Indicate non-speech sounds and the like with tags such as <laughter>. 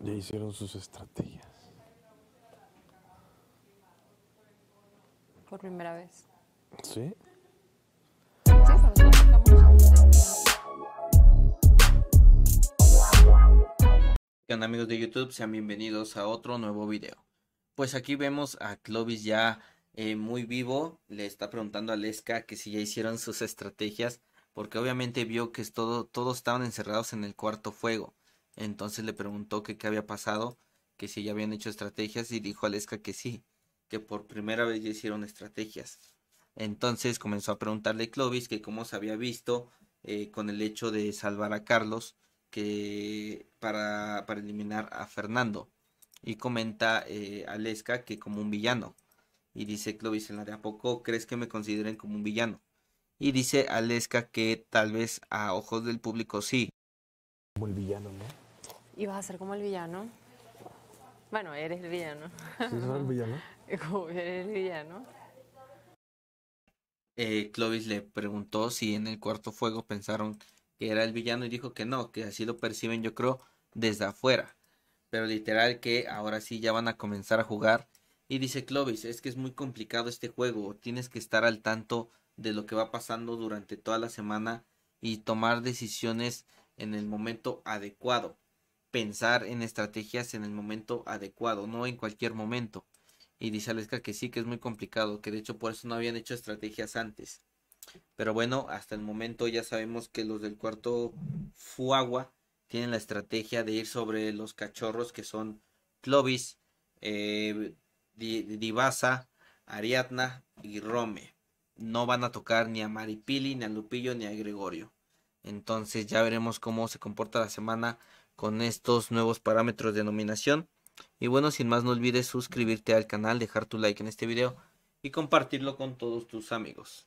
Ya hicieron sus estrategias. Por primera vez. ¿Sí? Sí, amigos de YouTube? Sean bienvenidos a otro nuevo video. Pues aquí vemos a Clovis ya eh, muy vivo. Le está preguntando a Lesca que si ya hicieron sus estrategias. Porque obviamente vio que todos estaban encerrados en el cuarto fuego. Entonces le preguntó que qué había pasado, que si ya habían hecho estrategias y dijo Aleska que sí, que por primera vez ya hicieron estrategias. Entonces comenzó a preguntarle a Clovis que cómo se había visto eh, con el hecho de salvar a Carlos que para, eliminar a Fernando. Y comenta eh, Aleska que como un villano. Y dice Clovis en la de ¿a poco crees que me consideren como un villano? Y dice Aleska que tal vez a ojos del público sí. Como el villano, ¿no? Y vas a ser como el villano. Bueno, eres el villano. ¿Sí el villano? <laughs> como eres el villano. Eh, Clovis le preguntó si en el cuarto fuego pensaron que era el villano y dijo que no, que así lo perciben yo creo desde afuera. Pero literal que ahora sí ya van a comenzar a jugar. Y dice Clovis, es que es muy complicado este juego, tienes que estar al tanto de lo que va pasando durante toda la semana y tomar decisiones en el momento adecuado pensar en estrategias en el momento adecuado, no en cualquier momento. Y dice Aleska que sí, que es muy complicado, que de hecho por eso no habían hecho estrategias antes. Pero bueno, hasta el momento ya sabemos que los del cuarto Fuagua tienen la estrategia de ir sobre los cachorros que son Clovis, eh, Divasa, Ariadna y Rome. No van a tocar ni a Maripili, ni a Lupillo, ni a Gregorio. Entonces ya veremos cómo se comporta la semana con estos nuevos parámetros de nominación. Y bueno, sin más no olvides suscribirte al canal, dejar tu like en este video y compartirlo con todos tus amigos.